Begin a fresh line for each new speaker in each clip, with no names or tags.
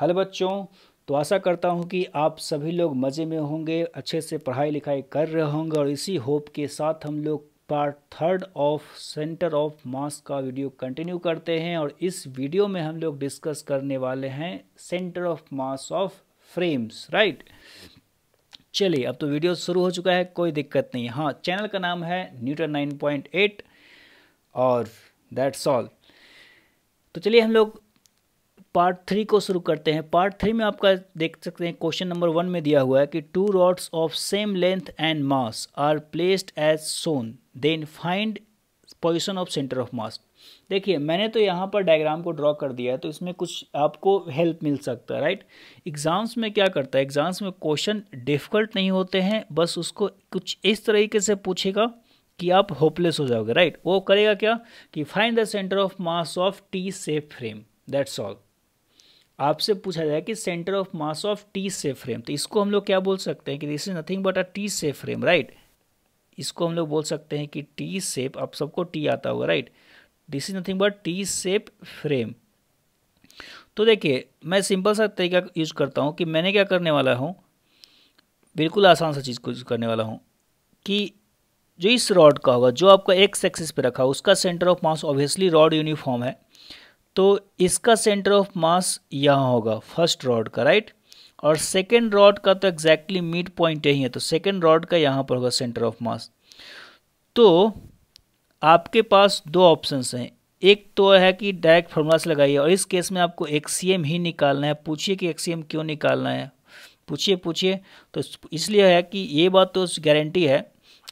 hello बच्चों तो आशा करता हूँ कि आप सभी लोग मज़े में होंगे अच्छे से पढ़ाई लिखाई कर रहे होंगे और इसी होप के साथ हम लोग part third of centre of mass का वीडियो कंटिन्यू करते हैं और इस वीडियो में हम लोग डिस्कस करने वाले हैं centre of mass of frames right चलिए अब तो वीडियो शुरू हो चुका है कोई दिक्कत नहीं हाँ चैनल का नाम है न्यूटन एट और दैट्स ऑल तो चलिए हम लोग पार्ट थ्री को शुरू करते हैं पार्ट थ्री में आपका देख सकते हैं क्वेश्चन नंबर वन में दिया हुआ है कि two rods of same length and mass are placed as shown then find position of centre of mass देखिए मैंने तो यहाँ पर डायग्राम को ड्रॉ कर दिया है तो इसमें कुछ आपको हेल्प मिल सकता है राइट एग्ज़ाम्स में क्या करता है एग्ज़ाम्स में क्वेश्चन डिफ़िकल्ट नहीं होते हैं बस उसको कुछ इस तरीके से पूछेगा कि आप होपलेस हो जाओगे राइट वो करेगा क्या कि find the centre of mass of T shape frame that's all आपसे पूछा जाए कि centre of mass of T shape frame तो इसको हम लोग क्या बोल सकते हैं कि this is nothing but a T shape frame right इसको हम लोग बोल सकते हैं कि टी सेप आप सबको टी आता होगा right this is nothing but T shape frame तो देखिए मैं सिंपल सा तरीका यूज करता हूँ कि मैंने क्या करने वाला हूँ बिल्कुल आसान सा चीज़ को यूज करने वाला हूँ कि जो इस रॉड का होगा जो आपका एक्स एक्सिस पे रखा उसका centre of mass obviously rod uniform है तो इसका सेंटर ऑफ मास यहाँ होगा फर्स्ट रॉड का राइट और सेकेंड रॉड का तो एग्जैक्टली मिड पॉइंट यही है तो सेकेंड रॉड का यहाँ पर होगा सेंटर ऑफ मास तो आपके पास दो ऑप्शंस हैं एक तो है कि डायरेक्ट फार्मूला से लगाइए और इस केस में आपको एक्सीएम ही निकालना है पूछिए कि एक्सीएम क्यों निकालना है पूछिए पूछिए तो इसलिए है कि ये बात तो गारंटी है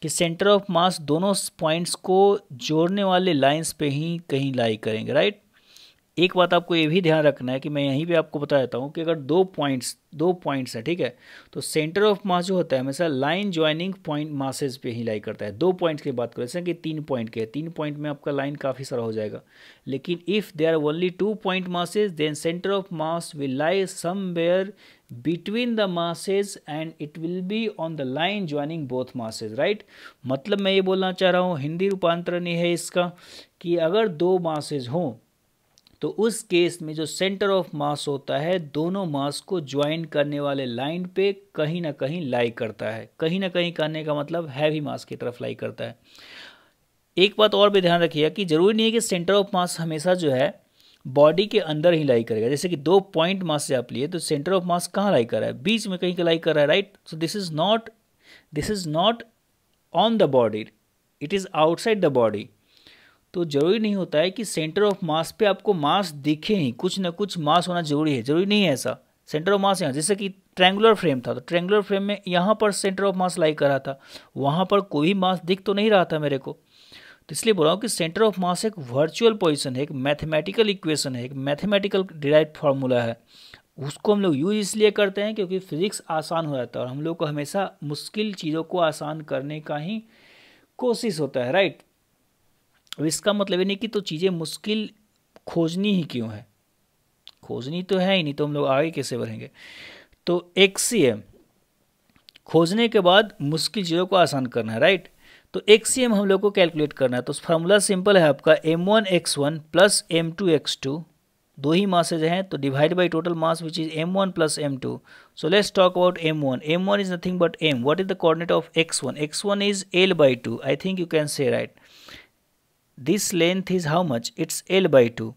कि सेंटर ऑफ मास दोनों पॉइंट्स को जोड़ने वाले लाइंस पे ही कहीं लाई करेंगे राइट एक बात आपको ये भी ध्यान रखना है कि मैं यहीं पे आपको बता देता हूँ कि अगर दो पॉइंट्स दो पॉइंट्स हैं ठीक है तो सेंटर ऑफ मास जो होता है हमेशा लाइन ज्वाइनिंग पॉइंट मासेज पे ही लाई करता है दो पॉइंट्स की बात करें जैसे कि तीन पॉइंट के तीन पॉइंट में आपका लाइन काफ़ी सारा हो जाएगा लेकिन if they are only two point masses then centre of mass will lie some between the masses and it will be on the line joining both masses right मतलब मैं ये बोलना चाह रहा हूँ हिंदी रूपांतरण ये है इसका कि अगर दो मासेज हों तो उस केस में जो सेंटर ऑफ मास होता है दोनों मास को ज्वाइन करने वाले लाइन पे कहीं ना कहीं लाई करता है कहीं ना कहीं करने का मतलब हैवी मास की तरफ लाई करता है एक बात और भी ध्यान रखिएगा कि जरूरी नहीं है कि सेंटर ऑफ मास हमेशा जो है बॉडी के अंदर ही लाई करेगा जैसे कि दो पॉइंट मास से आप लिए तो सेंटर ऑफ मास कहाँ लाई कर रहा है बीच में कहीं का लाई कर रहा है right so this is not this is not on the body it is outside the body तो जरूरी नहीं होता है कि सेंटर ऑफ मास पे आपको मास दिखे ही कुछ ना कुछ मास होना जरूरी है जरूरी नहीं है ऐसा सेंटर ऑफ मास यहाँ जैसे कि ट्रैंगुलर फ्रेम था तो ट्रैंगुलर फ्रेम में यहाँ पर सेंटर ऑफ मास लाई कर रहा था वहाँ पर कोई मास दिख तो नहीं रहा था मेरे को तो इसलिए बोल रहा हूँ कि सेंटर ऑफ मास एक वर्चुअल पोजिशन है एक मैथमेटिकल इक्वेशन है एक मैथमेटिकल डिराइव फार्मूला है उसको हम लोग यूज इसलिए करते हैं क्योंकि फिजिक्स आसान हो जाता है और हम लोग को हमेशा मुश्किल चीज़ों को आसान करने का ही कोशिश होता है राइट अब इसका मतलब ये नहीं कि तो चीज़ें मुश्किल खोजनी ही क्यों है खोजनी तो है ही नहीं तो हम लोग आगे कैसे बढ़ेंगे तो एक सी एम खोजने के बाद मुश्किल चीज़ों को आसान करना है राइट तो एक सी एम हम लोग को कैलकुलेट करना है तो फार्मूला सिंपल है आपका M one X one plus M two X two दो ही मासेज हैं तो divide by total mass which is M one plus M two so let's talk about M one M one is nothing but M what is the coordinate of X one X one is L by two I think you can say right this length is how much it's L by two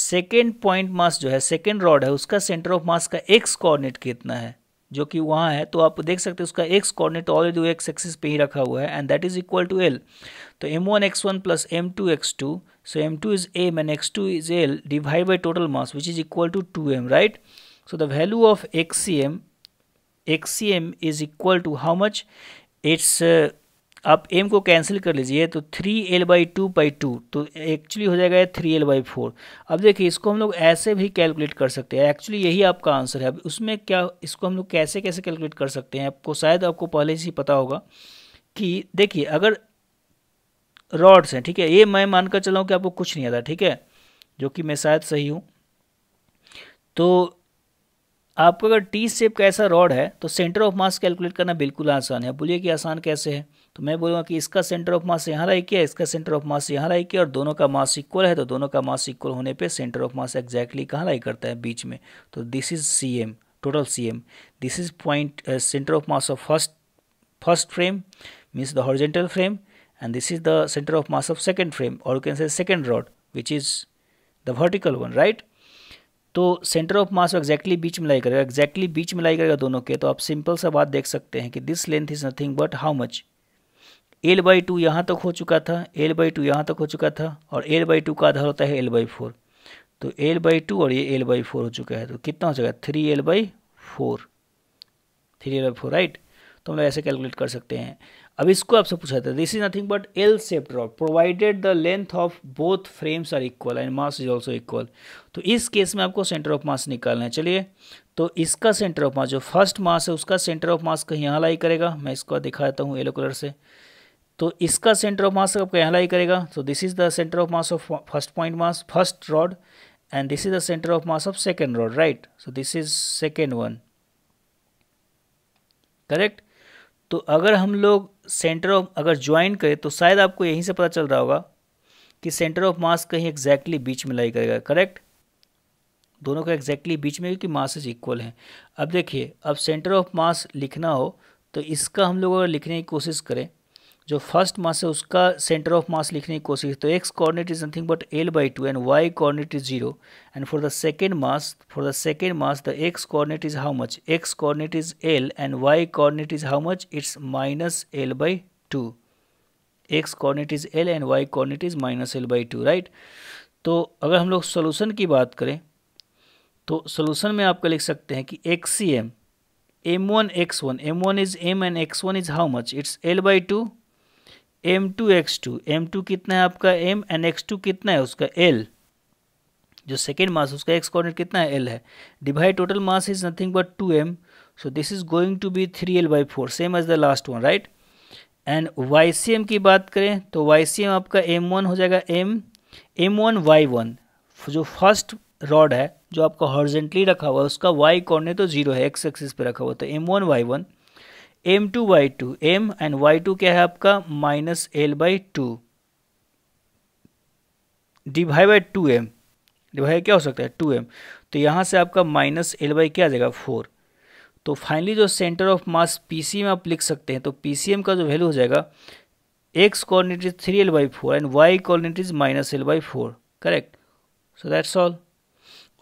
second point mass जो है second rod है उसका centre of mass का x coordinate कितना है जो कि वहाँ है तो आप देख सकते हैं उसका X coordinate already X axis पे ही रखा हुआ है and that is equal to L तो M one X one plus M two X two so M two is M and X two is L divide by total mass which is equal to two M right so the value of X C M X C M is equal to how much it's आप m को cancel कर लीजिए तो three L by two by two तो actually हो जाएगा three L by four अब देखिए इसको हम लोग ऐसे भी कैलकुलेट कर सकते हैं एक्चुअली यही आपका आंसर है अब उसमें क्या इसको हम लोग कैसे कैसे कैलकुलेट कर सकते हैं आपको शायद आपको पहले से ही पता होगा कि देखिए अगर रॉड्स हैं ठीक है ये मैं मानकर चला हूँ कि आपको कुछ नहीं आता ठीक है जो कि मैं शायद सही हूँ तो आपको अगर टी सेप का ऐसा रॉड है तो सेंटर ऑफ मास कैलकुलेट करना बिल्कुल आसान है बोलिए कि आसान कैसे है तो मैं बोलूँगा कि इसका सेंटर ऑफ मास यहाँ रह किया इसका सेंटर ऑफ मास यहाँ रह किया और दोनों का मास इक्वल है तो दोनों का मास इक्वल होने पे सेंटर ऑफ मास एग्जैक्टली कहाँ लाई करता है बीच में तो this is C M total C M this is point centre of mass of first first frame means the horizontal frame and this is the centre of mass of second frame और can say second rod which is the vertical one right तो centre of mass exactly बीच में lie करेगा exactly बीच में lie करेगा दोनों के तो आप सिंपल सा बात देख सकते हैं कि this length is nothing but how much L by two यहाँ तक हो चुका था एल बाई टू यहाँ तक हो चुका था और एल बाई टू का आधार होता है एल बाई फोर तो एल बाई टू और ये एल बाई फोर हो चुका है तो कितना हो जाएगा three L by four three L by four right तो हम लोग ऐसे कैलकुलेट कर सकते हैं अब इसको आपसे पूछा था this is nothing but L shape drop provided the length of both frames are equal and mass is also equal तो इस केस में आपको सेंटर ऑफ मास निकालना है चलिए तो इसका सेंटर ऑफ मास जो फर्स्ट मास है उसका सेंटर ऑफ मास कहीं यहाँ लाई करेगा मैं इसको दिखा देता हूँ येलो कलर से तो इसका सेंटर ऑफ मास आपका यहाँ लाई करेगा तो this is the centre of mass of first point mass first rod and this is the centre of mass of second rod right so this is second one correct तो अगर हम लोग centre of अगर join करें तो शायद आपको यहीं से पता चल रहा होगा कि सेंटर ऑफ मास कहीं एग्जैक्टली बीच में लाई करेगा करेक्ट दोनों का एग्जैक्टली बीच में क्योंकि मासेज इक्वल हैं अब देखिए अब सेंटर ऑफ मास लिखना हो तो इसका हम लोग अगर लिखने की कोशिश करें जो फर्स्ट मास है उसका सेंटर ऑफ मास लिखने की कोशिश तो X coordinate is nothing but L by two and Y coordinate is zero and for the second mass for the second mass the X coordinate is how much X coordinate is L and Y coordinate is how much it's minus L by two X coordinate is L and Y coordinate is minus L by two right तो अगर हम लोग solution की बात करें तो solution में आपका लिख सकते हैं कि X C M M one X one M one is M and X one is how much it's L by two M two X two M two कितना है आपका एम एंड एक्स टू कितना है उसका L जो second मास उसका X coordinate कितना है एल है divide total mass is nothing but two M so this is going to be three L by four same as the last one right and Y C M की बात करें तो Y C M आपका M one हो जाएगा M M one Y one जो first rod है जो आपका हॉर्जेंटली रखा हुआ है उसका वाई कॉर्डिनेट तो जीरो है एक्स एक्सिस पे रखा हुआ तो M one Y one M two Y two M and Y two क्या है आपका minus L by two divide by two M divide क्या हो सकता है टू एम तो यहाँ से आपका माइनस एल बाई क्या आ जाएगा फोर तो फाइनली जो centre of mass P C M आप लिख सकते हैं तो पी सी एम का जो वैल्यू हो जाएगा X coordinate is three L by four and Y coordinate is minus L by four correct so that's all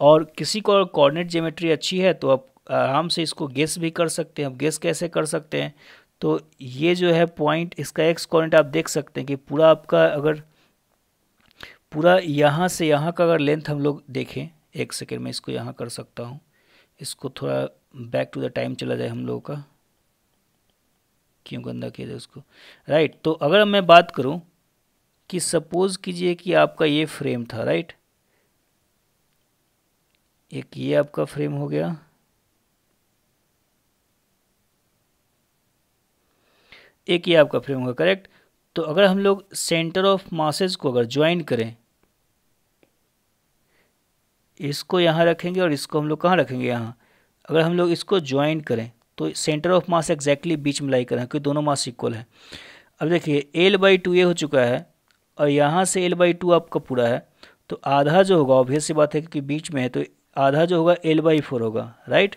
और किसी को कोऑर्डिनेट ज्योमेट्री अच्छी है तो आप आराम से इसको गेस भी कर सकते हैं अब गेस कैसे कर सकते हैं तो ये जो है पॉइंट इसका एक्स कॉर्डिनेट आप देख सकते हैं कि पूरा आपका अगर पूरा यहाँ से यहाँ का अगर लेंथ हम लोग देखें एक सेकेंड में इसको यहाँ कर सकता हूँ इसको थोड़ा बैक टू द टाइम चला जाए हम लोगों का क्यों गंदा किया जाए उसको राइट तो अगर मैं बात करूँ कि सपोज़ कीजिए कि आपका ये फ्रेम था राइट एक ये आपका फ्रेम हो गया एक ये आपका फ्रेम होगा करेक्ट तो अगर हम लोग सेंटर ऑफ मासेज को अगर ज्वाइन करें इसको यहाँ रखेंगे और इसको हम लोग कहाँ रखेंगे यहाँ अगर हम लोग इसको ज्वाइन करें तो सेंटर ऑफ मास एग्जैक्टली बीच में लाई करें क्योंकि दोनों मास इक्वल है अब देखिए एल बाई टू ये हो चुका है और यहाँ से एल बाई टू आपका पूरा है तो आधा जो होगा ऑब्वियस सी बात है क्योंकि बीच में है तो आधा जो होगा एल बाई फोर होगा राइट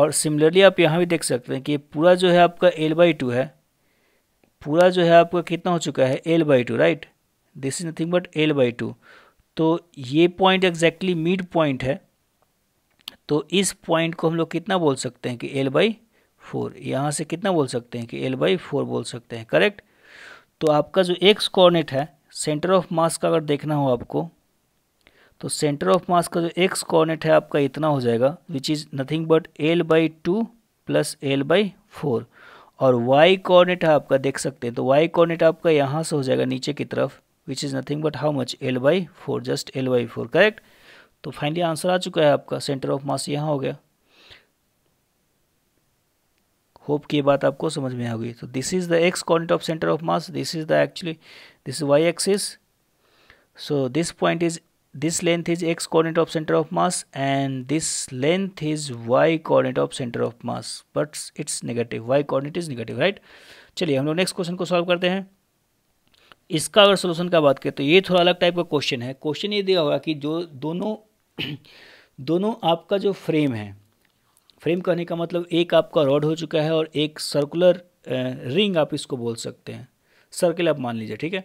और सिमिलरली आप यहाँ भी देख सकते हैं कि पूरा जो है आपका एल बाई टू है पूरा जो है आपका कितना हो चुका है L by two right this is nothing but L by two तो ये पॉइंट एग्जैक्टली मिड पॉइंट है तो इस पॉइंट को हम लोग कितना बोल सकते हैं कि एल बाई फोर यहाँ से कितना बोल सकते हैं कि एल बाई फोर बोल सकते हैं करेक्ट तो आपका जो एक्स कोऑर्डिनेट है सेंटर ऑफ मास का अगर देखना हो आपको तो सेंटर ऑफ मास का जो एक्स कोऑर्डिनेट है आपका इतना हो जाएगा which is nothing but L by two plus L by four और वाई कोऑर्डिनेट आपका देख सकते हैं तो वाई कोऑर्डिनेट आपका यहाँ से हो जाएगा नीचे की तरफ which is nothing but how much L by four just L by four correct तो फाइनली आंसर आ चुका है आपका सेंटर ऑफ मास यहाँ हो गया होप की बात आपको समझ में आ गई तो this is the X coordinate of centre of mass this is the actually this Y axis so this point is this length is x coordinate of center of mass and this length is y coordinate of center of mass but it's negative y coordinate is negative right चलिए हम लोग next question को solve करते हैं इसका अगर solution का बात करें तो ये थोड़ा अलग टाइप का क्वेश्चन है क्वेश्चन ये दिया होगा कि जो दोनों दोनों आपका जो फ्रेम है फ्रेम कहने का मतलब एक आपका रॉड हो चुका है और एक सर्कुलर रिंग आप इसको बोल सकते हैं सर्किल आप मान लीजिए ठीक है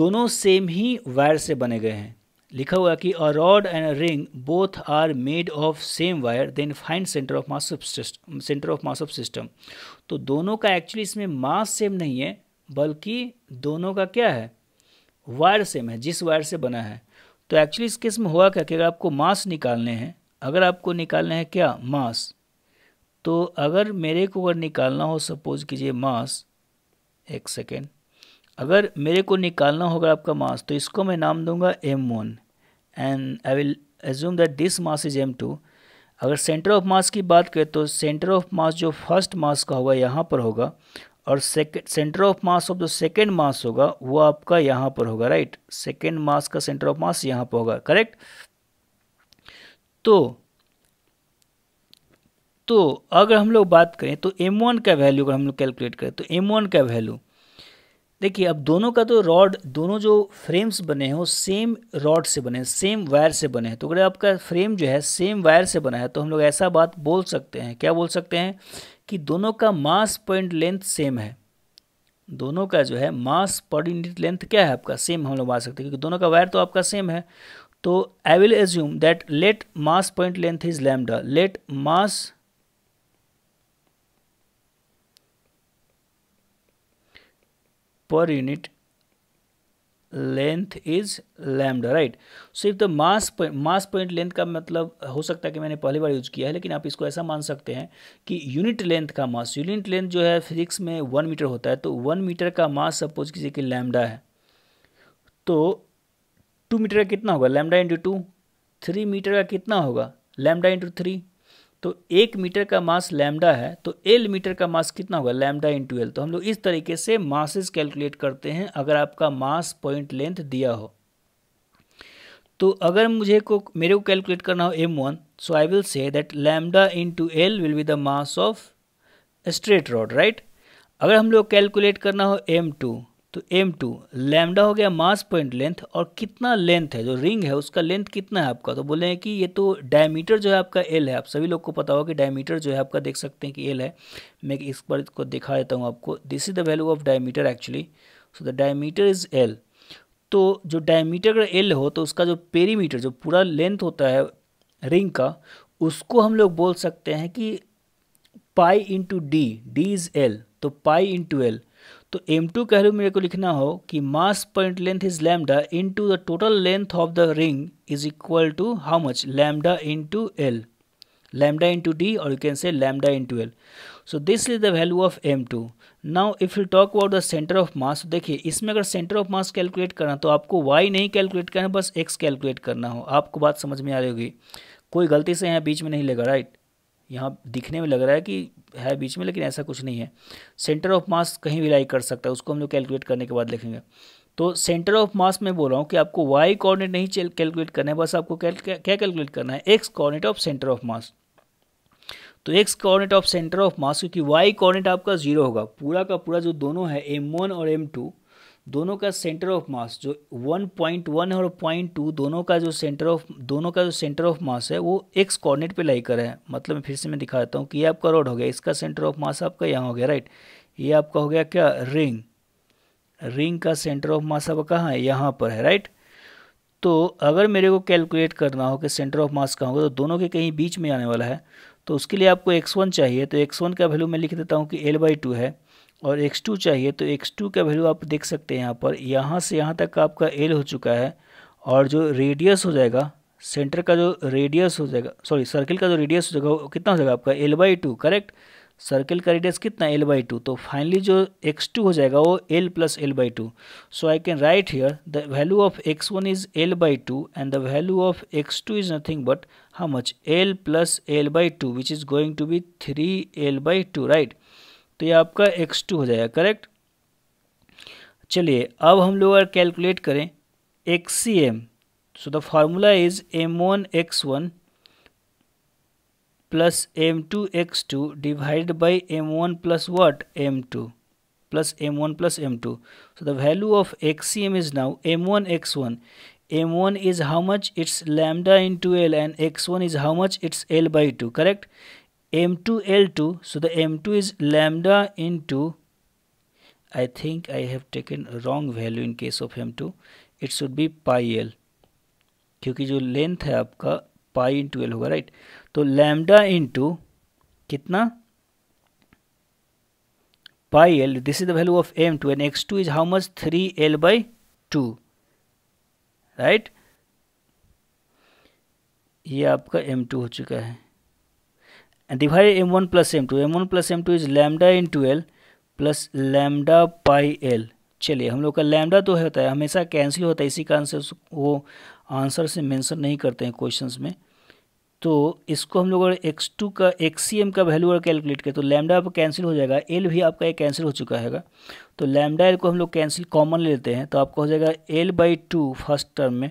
दोनों सेम ही वायर से बने गए हैं लिखा हुआ कि a rod and a ring both are made of same wire then find centre of mass system centre of mass of system तो दोनों का एक्चुअली इसमें मास सेम नहीं है बल्कि दोनों का क्या है वायर सेम है जिस वायर से बना है तो एक्चुअली इस किस्म हुआ क्या कि अगर आपको मास निकालने हैं अगर आपको निकालना है क्या मास तो अगर मेरे को अगर निकालना हो सपोज कीजिए मास एक सेकेंड अगर मेरे को निकालना होगा आपका मास तो इसको मैं नाम दूंगा M one and I will assume that this mass is M two अगर सेंटर ऑफ मास की बात करें तो सेंटर ऑफ मास जो फर्स्ट मास का होगा यहाँ पर होगा और second centre of mass of जो सेकेंड मास होगा वो आपका यहाँ पर होगा राइट सेकेंड मास का सेंटर ऑफ मास यहाँ पर होगा करेक्ट तो तो अगर हम लोग बात करें तो m1 का वैल्यू अगर हम लोग कैलकुलेट करें तो m1 का वैल्यू देखिए अब दोनों का तो रॉड दोनों जो फ्रेम्स बने हैं वो सेम रॉड से बने हैं सेम वायर से बने हैं तो अगर आपका फ्रेम जो है सेम वायर से बना है तो हम लोग ऐसा बात बोल सकते हैं क्या बोल सकते हैं कि दोनों का मास पॉइंट लेंथ सेम है दोनों का जो है मास पॉइंट लेंथ क्या है आपका सेम हम लोग बात सकते हैं क्योंकि दोनों का वायर तो आपका सेम है तो I will assume that let mass point length is lambda let mass per unit length is lambda right so if the mass point mass point length का मतलब हो सकता है कि मैंने पहली बार यूज किया है लेकिन आप इसको ऐसा मान सकते हैं कि यूनिट लेंथ का मास यूनिट लेंथ जो है फिजिक्स में वन मीटर होता है तो वन मीटर का मास सपोज कीजिए कि लैमडा है तो टू मीटर का कितना होगा lambda into two three metre का कितना होगा लैमडा इंटू थ्री तो एक मीटर का मास लैमडा है तो एल मीटर का मास कितना होगा लैमडा इंटू एल तो हम लोग इस तरीके से मासेस कैलकुलेट करते हैं अगर आपका मास पॉइंट लेंथ दिया हो तो अगर मुझे को मेरे को कैलकुलेट करना हो M one so I will say that in into L will be the mass of straight rod right अगर हम लोग कैलकुलेट करना हो एम टू तो एम टू लैमडा हो गया मास पॉइंट लेंथ और कितना लेंथ है जो रिंग है उसका लेंथ कितना है आपका तो बोले हैं कि ये तो डायमीटर जो है आपका एल है आप सभी लोग को पता होगा कि डायमीटर जो है आपका देख सकते हैं कि एल है मैं इस पर इसको दिखा देता हूँ आपको this is the value of diameter actually so the diameter is L तो जो डायमीटर अगर एल हो तो उसका जो पेरीमीटर जो पूरा लेंथ होता है रिंग का उसको हम लोग बोल सकते हैं कि pi into D D is L तो पाई इंटू एल तो एम टू कह मेरे को लिखना हो कि mass point length is lambda into the total length of the ring is equal to how much lambda into L lambda into D और you can say lambda into L so this is the value of M two now if you talk about the centre of mass देखिए इसमें अगर centre of mass calculate करना तो आपको Y नहीं calculate करना बस एक्स कैलकुलेट करना हो आपको बात समझ में आ रही होगी कोई गलती से यहाँ बीच में नहीं लेगा राइट यहाँ दिखने में लग रहा है कि है बीच में लेकिन ऐसा कुछ नहीं है सेंटर ऑफ मास कहीं भी लाई कर सकता है उसको हम लोग कैलकुलेट करने के बाद लिखेंगे तो सेंटर ऑफ मास में बोल रहा हूँ कि आपको वाई कोऑर्डिनेट नहीं कैलकुलेट करना है बस आपको क्या कैलकुलेट करना है X coordinate of centre of mass तो X coordinate of centre of mass क्योंकि वाई कोऑर्डिनेट आपका जीरो होगा पूरा का पूरा जो दोनों है एम वन और एम टू दोनों का सेंटर ऑफ मास जो 1.1 और 0.2 दोनों का जो सेंटर ऑफ दोनों का जो सेंटर ऑफ मास है वो एक्स कॉर्डिनेट पे लाई कर है मतलब फिर से मैं दिखा देता हूँ कि ये आपका रोड हो गया इसका सेंटर ऑफ मास आपका यहाँ हो गया राइट ये आपका हो गया क्या रिंग रिंग का सेंटर ऑफ मास आपका कहाँ है यहाँ पर है राइट तो अगर मेरे को कैलकुलेट करना हो कि सेंटर ऑफ मास कहाँ होगा तो दोनों के कहीं बीच में आने वाला है तो उसके लिए आपको एक्स वन चाहिए तो एक्स वन का वैल्यू मैं लिख देता हूँ कि एल बाई टू है और x2 चाहिए तो x2 का वैल्यू आप देख सकते हैं यहाँ पर यहाँ से यहाँ तक आपका एल हो चुका है और जो रेडियस हो जाएगा सेंटर का जो रेडियस हो जाएगा सॉरी सर्किल का जो रेडियस हो जाएगा वो कितना हो जाएगा आपका L by two correct circle का रेडियस कितना एल बाई टू तो फाइनली जो एक्स टू हो जाएगा वो L plus L by two so I can write here the value of X one is L by two and the value of X two is nothing but how much L plus L by two which is going to be three L by two right तो ये आपका x2 हो जाएगा correct चलिए अब हम लोग अगर कैलकुलेट करें X so the formula is m1 x1 plus M two X two divide by M one plus what M two plus M one plus M two so the value of X C M is now M one X one M one is how much it's lambda into L and X one is how much it's L by two correct m2 l2 so the m2 is lambda into I think I have taken wrong value in case of m2 it should be pi l क्योंकि जो length है आपका pi into L होगा right तो lambda into कितना pi L this is the value of M two and X two is how much three L by two right ये आपका M to हो चुका है and divide m1 plus m2 m1 plus m2 is lambda into l plus lambda pi L चलिए हम लोग का lambda तो होता है हमेशा कैंसिल होता है इसी कारण से वो आंसर से मेंशन नहीं करते हैं क्वेश्चंस में तो इसको हम लोग अगर एक्स टू का एक्स सी एम का वैल्यू अगर कैलकुलेट करें तो लैमडा आपका कैंसिल हो जाएगा एल भी आपका ये कैंसिल हो चुका है तो लैमडा एल को हम लोग कैंसिल कॉमन ले लेते हैं तो आपका हो जाएगा L by two first term में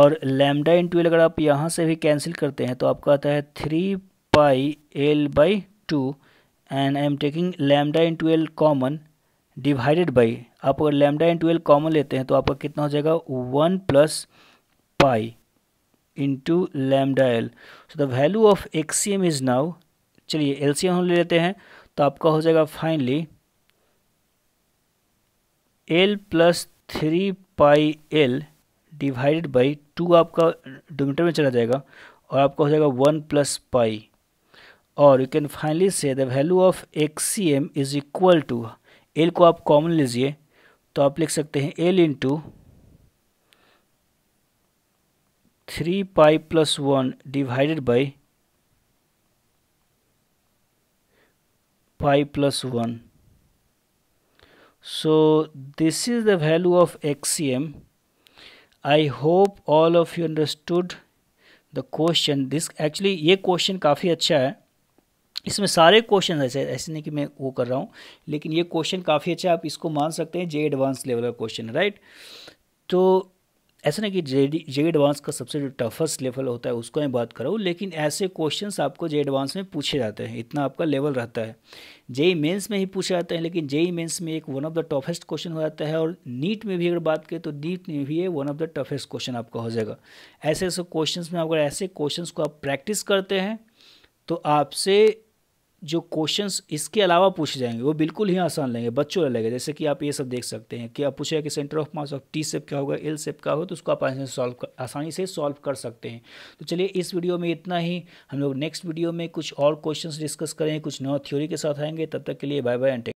और लैमडा इन टू अगर आप यहाँ से भी कैंसिल करते हैं तो आपका आता है three pi L by 2 and I am taking lambda into L common divided by आप अगर lambda into L common लेते हैं तो आपका कितना हो जाएगा 1 plus pi into lambda L so the value of XCM is now चलिए LCM हम ले लेते हैं तो आपका हो जाएगा finally L plus 3 pi L divided by 2 आपका डोमीटर में चला जाएगा और आपका हो जाएगा 1 plus pi और you can finally say the value of X C M is equal to L को आप कॉमन लीजिए तो आप लिख सकते हैं L into three pi plus one divided by pi plus one is the value of X C M I hope all of you understood the question this actually ये question काफ़ी अच्छा है इसमें सारे क्वेश्चन ऐसे ऐसे नहीं कि मैं वो कर रहा हूँ लेकिन ये क्वेश्चन काफ़ी अच्छा आप इसको मान सकते हैं जे एडवांस लेवल का क्वेश्चन है राइट तो ऐसा नहीं कि जे जे एडवांस का सबसे जो टफेस्ट लेवल होता है उसको मैं बात कर रहा हूँ लेकिन ऐसे क्वेश्चन आपको जे एडवांस में पूछे जाते हैं इतना आपका लेवल रहता है जेई मेंस में ही पूछे जाते हैं लेकिन जेई मेंस में एक one of the toughest question हो जाता है और नीट में भी अगर बात करें तो नीट में भी ये one of the toughest question आपका हो जाएगा ऐसे ऐसे क्वेश्चन में अगर ऐसे क्वेश्चन को आप प्रैक्टिस करते हैं तो आपसे जो क्वेश्चंस इसके अलावा पूछे जाएंगे वो बिल्कुल ही आसान लगेंगे बच्चों लगेगा लेंगे जैसे कि आप ये सब देख सकते हैं कि आप पूछे कि centre of mass of T shape क्या होगा एल सेप क्या हो तो उसको आप आसानी से सॉल्व आसानी से सॉल्व कर सकते हैं तो चलिए इस वीडियो में इतना ही हम लोग नेक्स्ट वीडियो में कुछ और क्वेश्चन डिस्कस करें कुछ नौ थ्योरी के साथ आएंगे तब तक के लिए बाय बाय एंटे